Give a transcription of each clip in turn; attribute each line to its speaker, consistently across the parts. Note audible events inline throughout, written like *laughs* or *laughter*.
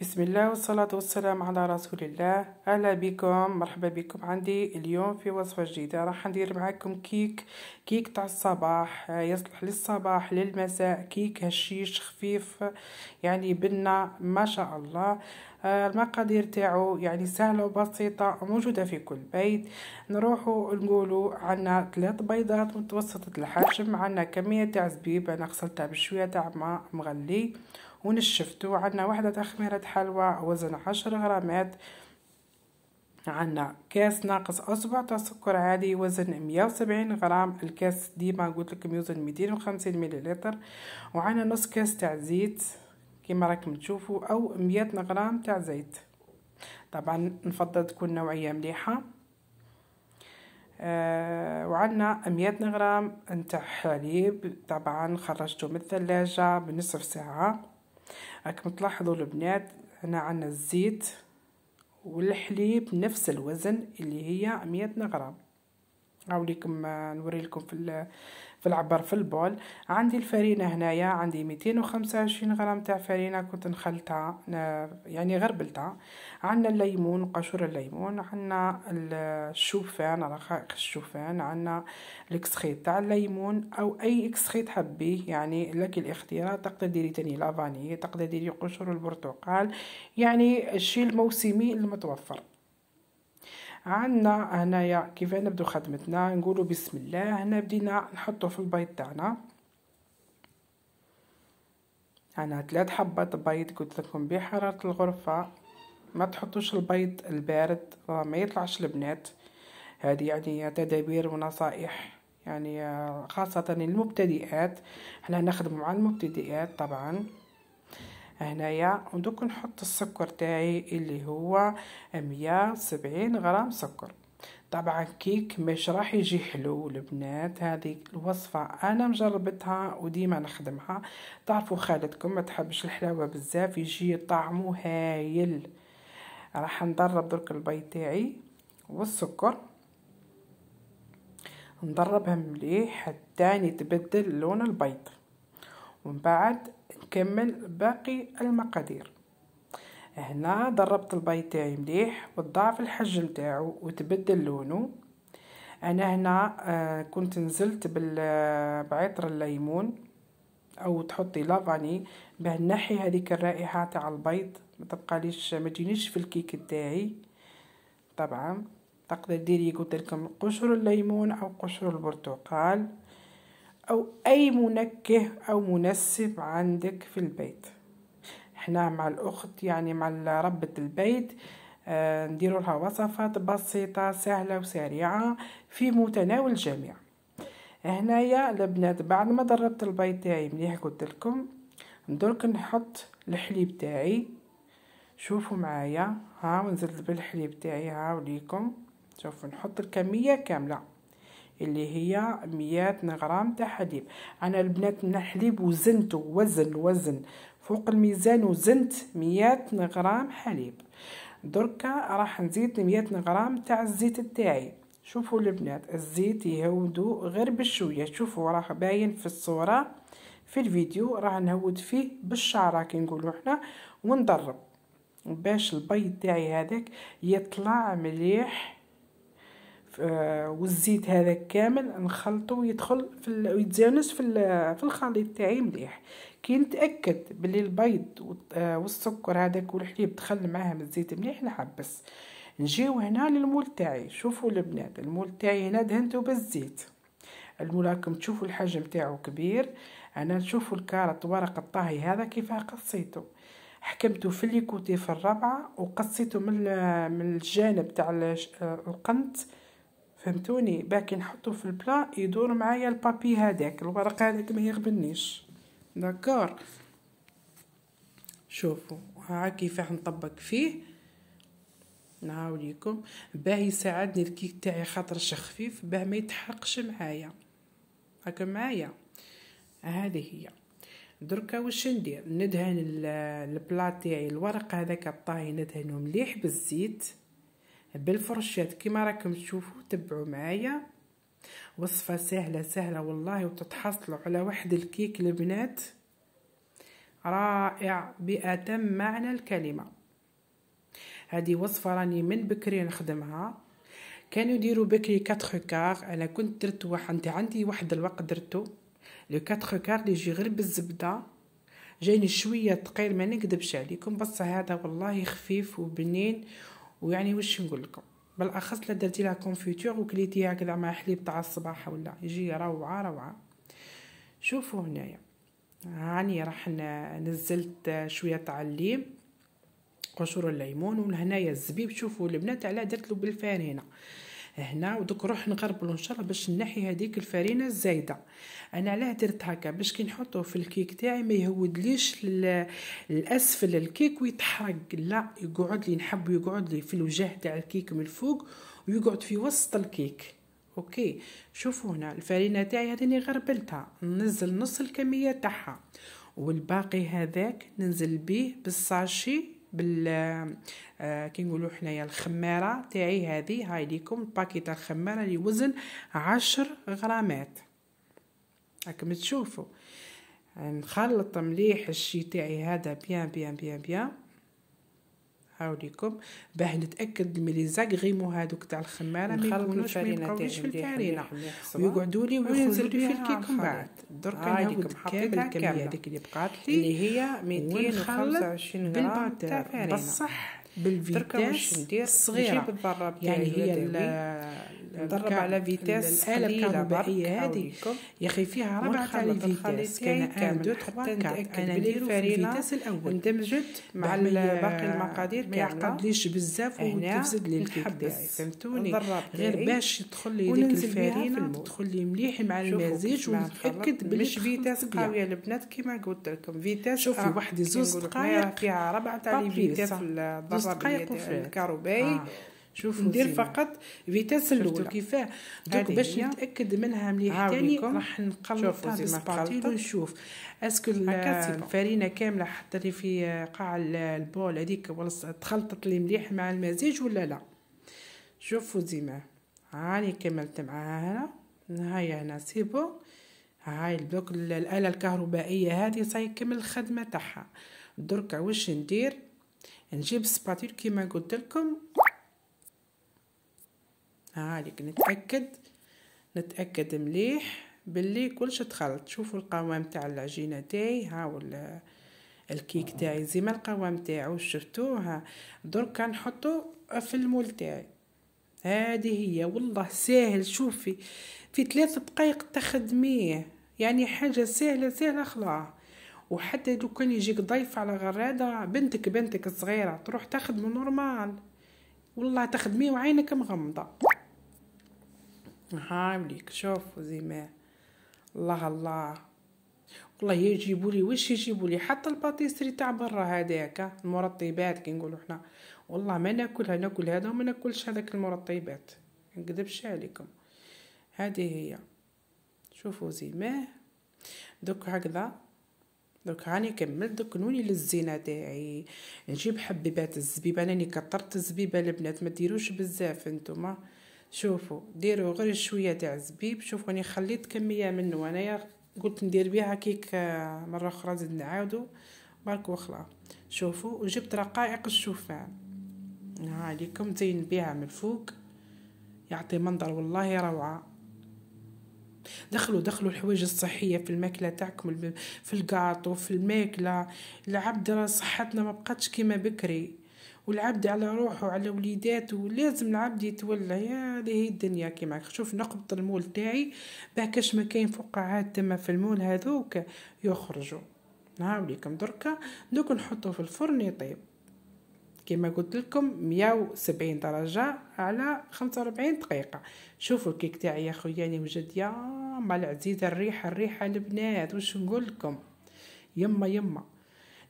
Speaker 1: بسم الله والصلاة والسلام على رسول الله أهلا بكم مرحبا بكم عندي اليوم في وصفة جديدة راح ندير معاكم كيك كيك تاع الصباح يصلح للصباح للمساء كيك هشيش خفيف يعني بنا ما شاء الله آه، المقادير تاعو يعني سهلة وبسيطة وموجودة في كل بيت نروحو نقولو عنا ثلاث بيضات متوسطة الحجم عنا كمية تاع زبيب أنا غسلتها بشوية تاع ماء مغلي ونشفتو عندنا وحدة خميرة حلوى وزن عشر غرامات عندنا كاس ناقص أصبع تاع سكر عادي وزن مية وسبعين غرام الكاس ديما قلت لكم يوزن ميتين وخمسين مليلتر وعندنا نص كاس تاع زيت كيما راكم تشوفوا أو ميات غرام تاع زيت طبعا نفضل تكون نوعية مليحة آه، وعندنا 100 غرام نتاع حليب طبعا خرجته من الثلاجة بنصف ساعة راكم تلاحظوا البنات هنا عندنا الزيت والحليب نفس الوزن اللي هي 100 غرام آه، نوري لكم في في العبر في البول عندي الفرينة هنايا عندي ميتين وخمسة وعشرين غرام تاع فرينة كنت نخلطها يعني غربلتها عندنا الليمون قشور الليمون عندنا الشوفان رقائق الشوفان عندنا الاكسخيط تاع الليمون او اي اكسخيط حبيه يعني لك الاختيار تقدر ديري تاني لافاني تقدر ديري قشور البرتقال يعني الشيء الموسمي المتوفر عندنا هنايا كيف نبدو خدمتنا نقولوا بسم الله هنا بدينا نحطو في البيض تاعنا انا ثلاث حبات بيض قلت لكم بحراره الغرفه ما تحطوش البيض البارد ما يطلعش البنات هذه يعني تدابير ونصائح يعني خاصه المبتدئات احنا نخدم مع المبتدئات طبعا هنايا ودوك نحط السكر تاعي اللي هو مية وسبعين غرام سكر طبعا كيك مش راح يجي حلو البنات هذه الوصفة أنا مجربتها وديما نخدمها تعرفوا خالتكم ما تحبش الحلاوة بزاف يجي طعمه هايل راح نضرب درك البيض تاعي والسكر نضربها مليح حتى يتبدل لون البيض ومن بعد نكمل باقي المقادير هنا ضربت البيض تاعي مليح وضعف الحجم تاعو وتبدل لونه انا هنا آه كنت نزلت بعطر الليمون او تحطي لافاني باه نحي هذيك الرائحه تاع البيض ما تبقاليش ما تجينيش في الكيك تاعي طبعا تقدر ديري قلت لكم قشر الليمون او قشر البرتقال أو أي منكه أو منسب عندك في البيت احنا مع الأخت يعني مع ربة البيت آه نديروا لها وصفات بسيطة سهلة وسريعة في متناول الجميع هنايا البنات بعد ما دربت البيض تاعي مليح قلت لكم درك نحط الحليب تاعي شوفوا معايا ها ونزلت بالحليب تاعي ها وليكم شوفوا نحط الكميه كامله اللي هي 100 غرام تاع حليب انا البنات من الحليب وزنت وزن وزن فوق الميزان وزنت 100 غرام حليب دركا راح نزيد 100 غرام تاع الزيت تاعي شوفوا البنات الزيت يهودو غير بشويه شوفوا راه باين في الصوره في الفيديو راه نهود فيه بالشعره كي نقولوا حنا ونضرب باش البيض تاعي هذاك يطلع مليح آه، والزيت هذا كامل نخلطه ويدخل في ويتزانس في في الخليط تاعي مليح كي نتاكد بلي البيض آه، والسكر هذاك والحليب دخل معاهم الزيت مليح نحبس نجيو هنا للمول تاعي شوفوا البنات المول تاعي هنا دهنته بالزيت المول راكم تشوفوا الحجم تاعو كبير انا نشوفوا الكارت ورق الطهي هذا كيفاه قصيته حكمته في ليكوتي في الرابعه وقصيته من من الجانب تاع آه، القنت فهمتوني باكي نحطو في البلا يدور معايا البابي هذاك الورق هذاك ما يغبنيش داكور شوفوا ها كيفاه نطبق فيه نعاوليكم باه يساعدني الكيك تاعي خاطرش خفيف باه ما يتحرقش معايا هاكا معايا هذه هي دركا واش ندير ندهن البلا تاعي الورق هذاك الطاهي ندهنه مليح بالزيت بالفرشات كما راكم تشوفوا تبعوا معايا وصفه سهله سهله والله وتتحصلوا على واحد الكيك البنات رائع بأتم معنى الكلمه هذه وصفه راني من بكري نخدمها كانوا يديروا بكري 4 كار انا كنت درت واحد عندي واحد الوقت درتو لو 4 كار لي يجي غير بالزبده جاني شويه ثقيل ما نكذبش عليكم بصح هذا والله خفيف وبنين ويعني واش نقول لكم بالاخص لا درتي لها كونفيتور وكليتيها هكذا مع حليب تاع الصباح ولا يجي روعه روعه شوفوا هنايا هاني راح نزلت شويه تاع الليم قشور الليمون وهنايا الزبيب شوفوا البنات على درت له بالفرينه هنا ودوك نروح نغربلو ان شاء الله باش نحي هذيك الفرينه الزايده انا علاه درت هكا باش كي نحطو في الكيك تاعي ما يهودليش الاسفل الكيك ويتحرق لا يقعد لي نحب يقعد لي في الوجه تاع الكيك من الفوق ويقعد في وسط الكيك اوكي شوفوا هنا الفرينه تاعي هذه غربلتها ننزل نص الكميه تاعها والباقي هذاك ننزل بيه بالساشي بال آه، كي نقولوا حنايا الخماره تاعي هذه هاي ليكم باكيطه الخماره اللي وزن عشر غرامات راكم تشوفوا نخلط مليح الشي تاعي هذا بيان بيان بيان بيان هاوليكم باه نتاكد ملي زاغريمو هادوك تاع الخماره ما يكونوش ما يبقاوش في الفرينه ويقعدوا لي وينزلوا في الكيك من بعد درك انا هاود كامل الكميه هذيك اللي بقات لي اللي هي 225 غرام تاع فرينه بصح بالفيتاس الصغيره يعني هي نضرب على فيتاس الآلة الكهربائية هذه يا أخي فيها ربعة على الفيتاس كان أن دو تخوا كات أنا نديرو الفيتاس الأول اندمجت مع باقي المقادير ما يعقدليش بزاف وتفسد لي الفيتاس فهمتوني غير باش يدخل لي ديك الفرينة تدخل لي مليح مع المزيج ونتأكد بلي مش فيتاس قوية البنات كيما قلت لكم فيتاس شوفي آه، واحد زوز دقايق فيها ربعة على الفيتاس خمس دقائق الكهربائي آه. شوف ندير فقط فيتاس الاولى كيفاه دوك باش نتاكد منها مليح ثاني راح نقلطها بالسباتيل ونشوف اسكو الفرينه كامله حتى اللي في قاع البول هذيك تخلطت لي مليح مع المزيج ولا لا شوفوا ديما هاني كملت معاها هنا هاي هنا سيبو هاي البلوك الاله الكهربائيه هذه صاي كمل الخدمه تاعها دركا واش ندير نجيب السباتول كيما قلت لكم هاديك نتاكد نتاكد مليح باللي كلش تخلط شوفوا القوام تاع العجينه تاعي هاو الكيك تاعي زي ما القوام تاعو شفتوها دركا نحطو في المول تاعي هذه هي والله ساهل شوفي في ثلاث دقائق تخدميه يعني حاجه سهله سهله خلاص وحتى لو كان يجيك ضيف على غرادة بنتك بنتك الصغيرة تروح تخدمه نورمال والله تخدمي وعينك مغمضة ها وليك شوف زي ما الله الله والله يجيبوا لي واش يجيبوا لي حتى الباتيسري تاع برا هذاك المرطبات كي نقولوا حنا والله ما ناكلها ناكل هذا وما ناكلش هذاك المرطبات نكذبش عليكم هذه هي شوفوا زي ما دوك هكذا دوك هاني كملت دوك نولي للزينه تاعي نجيب حبيبات الزبيبه انا كترت الزبيبه البنات ما ديروش بزاف نتوما شوفوا ديروا غير شويه تاع الزبيب شوفوا راني خليت كميه منه انايا قلت ندير بها كيك آه، مره اخرى زيد نعاودو برك وخلا شوفوا وجبت رقائق الشوفان ها ليكم زين بها من الفوق يعطي منظر والله روعه دخلوا دخلوا الحوايج الصحيه في الماكله تاعكم في القاطو في الماكله العبد راه صحتنا ما بقتش كيما بكري والعبد على روحه على وليداته ولازم العبد يتولى يا هذه الدنيا كيما شوف نقبة المول تاعي باكش ما كاين فقاعات تما في المول هذوك يخرجوا نهار لكم دركا دوك نحطوه في الفرن يطيب كما قلت لكم 170 درجه على 45 دقيقه شوفوا الكيك تاعي يا يعني وجد يا ما العزيزه الريحه الريحه البنات واش نقول لكم يما يما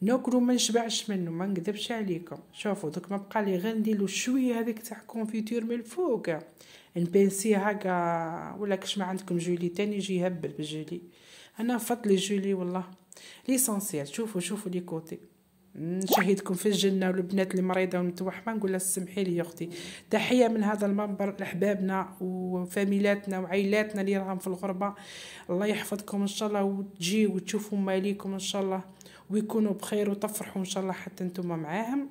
Speaker 1: ناكلو ما نشبعش منه ما نكذبش عليكم شوفوا دوك ما بقى لي غير نديرو شويه هذيك تاع كونفيتور من الفوق نبنسي هكا ولا كش ما عندكم جولي تاني يجي يهبل بالجولي انا فضلي جولي والله ليسونسيال شوفوا شوفوا لي كوتي نشهدكم في الجنة والبنات اللي مريضة ومتوحمة نقول لها سمحي لي يا أختي تحية من هذا المنبر لأحبابنا وفاميلاتنا وعائلاتنا اللي راهم في الغربة الله يحفظكم إن شاء الله وتجي وتشوفوا ماليكم إن شاء الله ويكونوا بخير وتفرحوا إن شاء الله حتى نتوما معاهم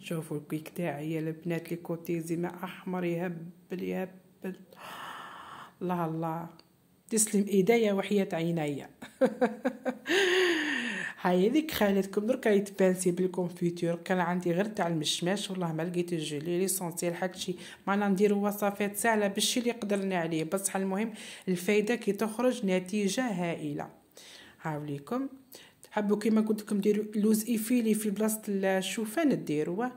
Speaker 1: شوفوا الكيك تاعي يا البنات لي كوتي ما أحمر يهبل يهبل الله الله تسلم ايديا وحياة عينيا *laughs* هاي هذيك خالتكم دركا يتبانسي بالكمبيوتر كان عندي غير تاع المشماش والله ما لقيت الجولي ليسونسيال حاجتي معنا نديرو وصفات سهله بالشي اللي قدرنا عليه بصح المهم الفايده كي تخرج نتيجه هائله هاوليكم تحبوا كيما قلت لكم ديروا لوز ايفيلي في بلاصه الشوفان ديروه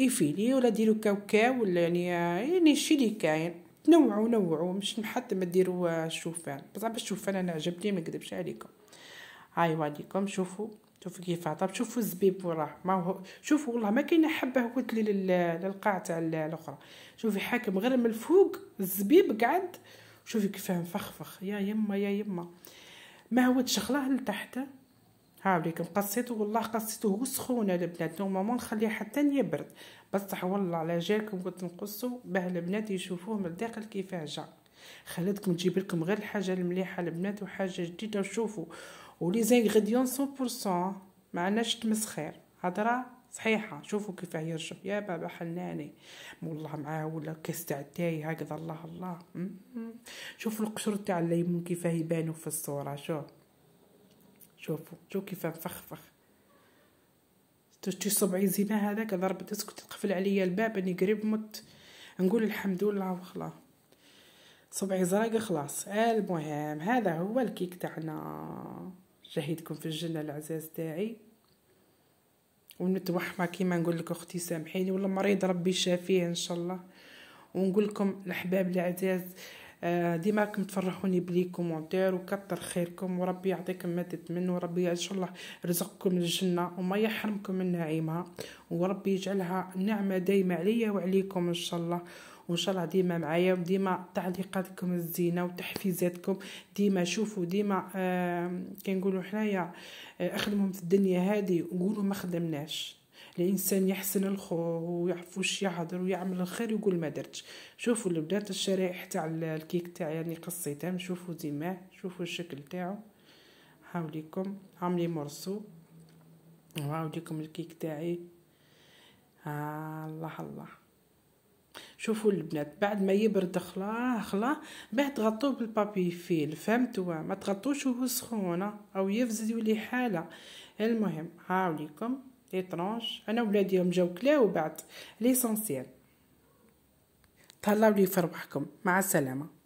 Speaker 1: ايفيلي ولا ديروا كاوكاو ولا يعني يعني الشي اللي كاين نوعوا نوعوا مش نحط ما ديروا الشوفان بصح الشوفان انا عجبني ما نكذبش عليكم هاي أيوة، واديكم شوفوا شوفوا كيف عطاب شوفوا الزبيب وراه ما هو شوفوا والله ما كاين حبه قلت لي للقاع تاع الاخرى شوفي حاكم غير من الفوق الزبيب قعد شوفي كيفاه مفخفخ يا يما يا يما ما هو تشغله لتحت ها عليكم قصيته والله قصيته سخونه البنات نورمالمون نخليه حتى يبرد بصح والله على جالكم قلت نقصو باه البنات يشوفوه من الداخل كيفاه جا خليتكم تجيب لكم غير الحاجه المليحه البنات وحاجه جديده وشوفوا ولي زانغريديون 100% ما عندناش تمسخير هضره صحيحه شوفوا كيف هي يا بابا حناني والله معاه ولا كاس تاع التاي هكذا الله الله شوفوا القشر تاع الليمون كيف يبانوا في الصوره شوف شوفوا شوف كيف مفخفخ تشتي صبعي زينة هذاك ضربت اسكت تقفل عليا الباب اني قريب مت نقول الحمد لله وخلاص صبعي زراق خلاص المهم هذا هو الكيك تاعنا شهيدكم في الجنة العزاز تاعي ونتوحمة كيما نقول لك اختي سامحيني ولا مريض ربي شافيه ان شاء الله ونقول لكم الاحباب العزاز آه، ديما راكم تفرحوني بلي كومونتير وكتر خيركم وربي يعطيكم ما تتمنوا وربي ان شاء الله رزقكم الجنه وما يحرمكم من نعيمها وربي يجعلها نعمه دايمه عليا وعليكم ان شاء الله وان شاء الله ديما معايا وديما تعليقاتكم الزينه وتحفيزاتكم ديما شوفوا ديما آه كنقولوا حنايا آه اخدمهم في الدنيا هذه وقولوا ما خدمناش الانسان يحسن الخو ويعرفوش يحضر ويعمل الخير يقول ما درتش شوفوا اللي بدات الشرائح تاع الكيك تاعي يعني قصيتهم شوفوا ديما شوفوا الشكل تاعو هاوليكم عاملي مرسو هاوليكم الكيك تاعي آه الله الله شوفوا البنات بعد ما يبرد خلا خلا بعد تغطوه بالبابي فيل فهمتوا ما تغطوش وهو سخونه او يفزد يولي حاله المهم هاوليكم لي طرونش انا ولاديهم يوم جاو كلاو بعد ليسونسيال تهلاو لي في روحكم مع السلامه